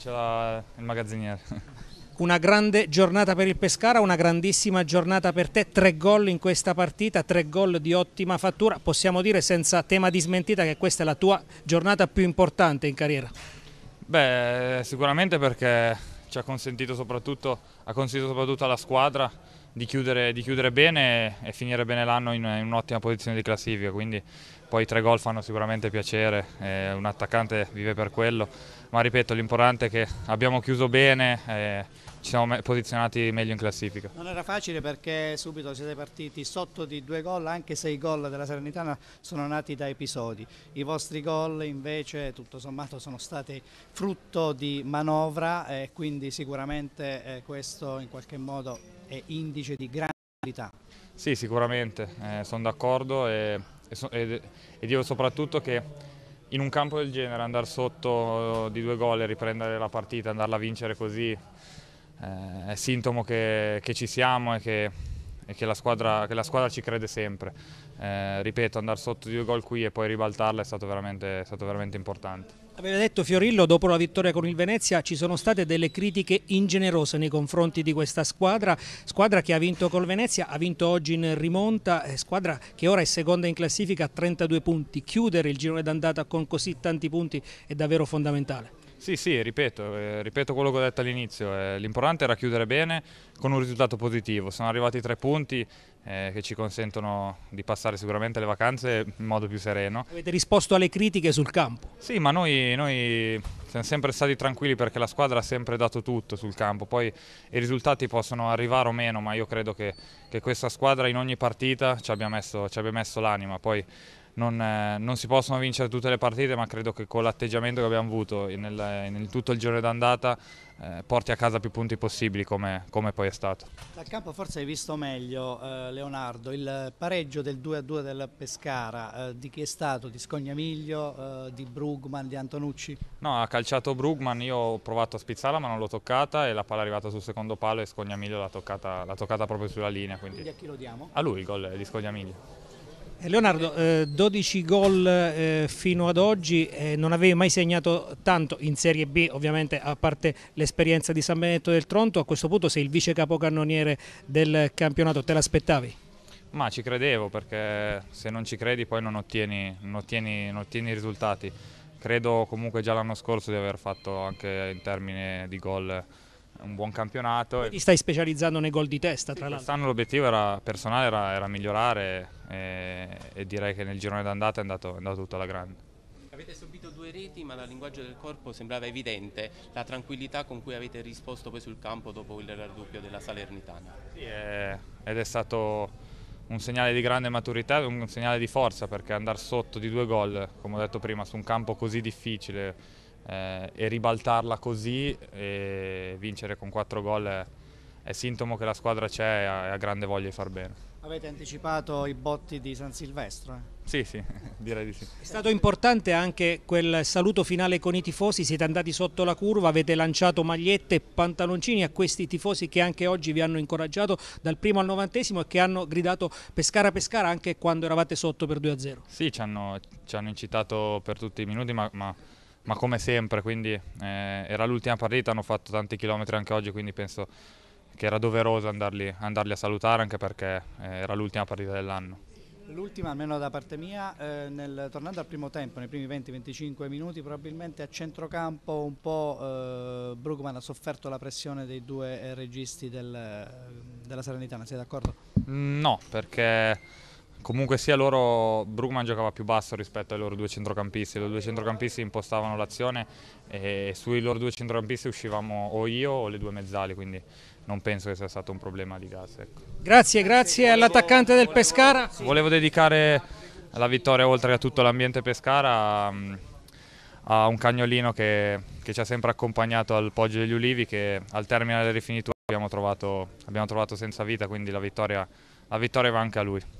Ce l'ha il magazziniere. Una grande giornata per il Pescara, una grandissima giornata per te, tre gol in questa partita, tre gol di ottima fattura, possiamo dire senza tema di smentita che questa è la tua giornata più importante in carriera. Beh, sicuramente perché ci ha consentito soprattutto, ha consentito soprattutto alla squadra di chiudere, di chiudere, bene e finire bene l'anno in, in un'ottima posizione di classifica, quindi poi tre gol fanno sicuramente piacere, eh, un attaccante vive per quello, ma ripeto l'importante è che abbiamo chiuso bene e ci siamo posizionati meglio in classifica. Non era facile perché subito siete partiti sotto di due gol, anche se i gol della Serenitana sono nati da episodi, i vostri gol invece tutto sommato sono stati frutto di manovra e quindi sicuramente eh, questo in qualche modo è indice di grande qualità. Sì, sicuramente, eh, sono d'accordo e, e, so, e, e dico soprattutto che in un campo del genere andare sotto eh, di due gol e riprendere la partita, andarla a vincere così eh, è sintomo che, che, ci siamo e, che, e che, la squadra, che, la squadra, ci crede sempre. Eh, ripeto, andare sotto di due gol qui e poi ribaltarla è stato veramente, è stato veramente importante. Aveva detto Fiorillo, dopo la vittoria con il Venezia ci sono state delle critiche ingenerose nei confronti di questa squadra, squadra che ha vinto col Venezia, ha vinto oggi in rimonta, eh, squadra che ora è seconda in classifica a 32 punti. Chiudere il girone d'andata con così tanti punti è davvero fondamentale. Sì, sì, ripeto, eh, ripeto quello che ho detto all'inizio, eh, l'importante era chiudere bene con un risultato positivo, sono arrivati tre punti eh, che ci consentono di passare sicuramente le vacanze in modo più sereno. Avete risposto alle critiche sul campo? Sì, ma noi, noi siamo sempre stati tranquilli perché la squadra ha sempre dato tutto sul campo, poi i risultati possono arrivare o meno, ma io credo che, che questa squadra in ogni partita ci abbia messo, messo l'anima, poi non, eh, non, si possono vincere tutte le partite, ma credo che con l'atteggiamento che abbiamo avuto nel, nel tutto il giorno d'andata eh, porti a casa più punti possibili come, come, poi è stato. Dal campo forse hai visto meglio eh, Leonardo, il pareggio del 2-2 del Pescara, eh, di chi è stato? Di Scognamiglio, eh, di Brugman, di Antonucci? No, ha calciato Brugman, io ho provato a spizzarla ma non l'ho toccata e la palla è arrivata sul secondo palo e Scognamiglio l'ha toccata, toccata, proprio sulla linea. Quindi... quindi a chi lo diamo? A lui il gol di Scognamiglio. Eh, Leonardo, eh, 12 gol eh, fino ad oggi, eh, non avevi mai segnato tanto in Serie B, ovviamente a parte l'esperienza di San Benedetto del Tronto, a questo punto sei il vice capocannoniere del campionato, te l'aspettavi? Ma ci credevo perché se non ci credi poi non ottieni, non ottieni, non ottieni risultati. Credo comunque già l'anno scorso di aver fatto anche in termini di gol un buon campionato. E ti stai specializzando nei gol di testa, sì, tra l'altro. Quest'anno l'obiettivo era, personale era, era migliorare e, e, direi che nel girone d'andata è andato, è andato tutto alla grande. Avete subito due reti ma dal linguaggio del corpo sembrava evidente la tranquillità con cui avete risposto poi sul campo dopo il raddoppio della Salernitana. Sì, è, ed è stato un segnale di grande maturità e un segnale di forza perché andare sotto di due gol, come ho detto prima, su un campo così difficile eh, e ribaltarla così e vincere con quattro gol è, è sintomo che la squadra c'è e ha, ha grande voglia di far bene. Avete anticipato i botti di San Silvestro? Eh? Sì, sì, direi di sì. È stato importante anche quel saluto finale con i tifosi, siete andati sotto la curva, avete lanciato magliette e pantaloncini a questi tifosi che anche oggi vi hanno incoraggiato dal primo al novantesimo e che hanno gridato Pescara Pescara anche quando eravate sotto per 2-0. Sì, ci hanno, ci hanno, incitato per tutti i minuti, ma, ma ma come sempre, quindi eh, era l'ultima partita, hanno fatto tanti chilometri anche oggi, quindi penso che era doveroso andarli, andarli a salutare anche perché eh, era l'ultima partita dell'anno. L'ultima, almeno da parte mia, eh, nel, tornando al primo tempo, nei primi 20-25 minuti, probabilmente a centrocampo un po' eh, Brugman ha sofferto la pressione dei due registi del, della ne sei d'accordo? Mm, no, perché Comunque sia loro, Brugman giocava più basso rispetto ai loro due centrocampisti, i loro due centrocampisti impostavano l'azione e sui loro due centrocampisti uscivamo o io o le due mezzali, quindi non penso che sia stato un problema di gas. Ecco. Grazie, grazie all'attaccante del Pescara. Volevo dedicare la vittoria oltre a tutto l'ambiente Pescara a un cagnolino che, che, ci ha sempre accompagnato al Poggio degli Ulivi che al termine delle rifiniture abbiamo trovato, abbiamo trovato senza vita, quindi la vittoria, la vittoria va anche a lui.